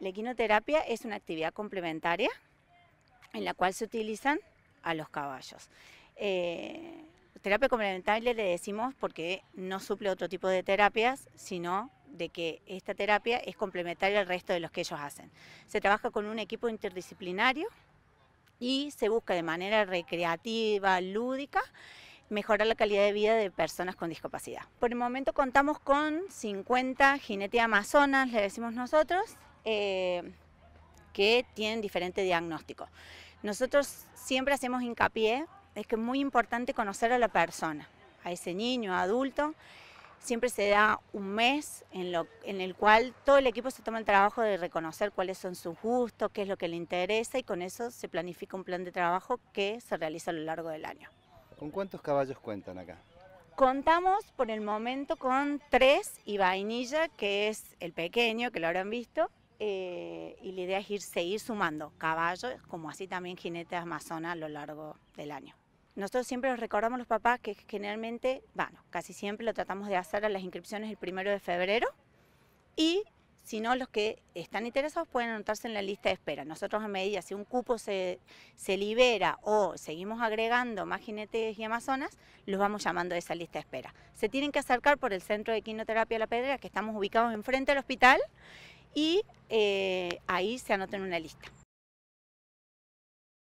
La equinoterapia es una actividad complementaria en la cual se utilizan a los caballos. Eh, terapia complementaria le decimos porque no suple otro tipo de terapias, sino de que esta terapia es complementaria al resto de los que ellos hacen. Se trabaja con un equipo interdisciplinario y se busca de manera recreativa, lúdica, mejorar la calidad de vida de personas con discapacidad. Por el momento contamos con 50 jinetes amazonas, le decimos nosotros, eh, que tienen diferente diagnóstico. Nosotros siempre hacemos hincapié, es que es muy importante conocer a la persona, a ese niño, adulto. Siempre se da un mes en, lo, en el cual todo el equipo se toma el trabajo de reconocer cuáles son sus gustos, qué es lo que le interesa y con eso se planifica un plan de trabajo que se realiza a lo largo del año. ¿Con cuántos caballos cuentan acá? Contamos por el momento con tres y vainilla, que es el pequeño, que lo habrán visto, eh, y la idea es ir, seguir sumando caballos, como así también jinetes amazonas a lo largo del año. Nosotros siempre nos recordamos los papás que generalmente, bueno, casi siempre lo tratamos de hacer a las inscripciones el primero de febrero y si no, los que están interesados pueden anotarse en la lista de espera. Nosotros a medida, si un cupo se, libera o seguimos agregando más jinetes y amazonas, los vamos llamando de esa lista de espera. Se tienen que acercar por el Centro de Quinoterapia La Pedrera, que estamos ubicados enfrente del hospital, y eh, ahí se anota en una lista.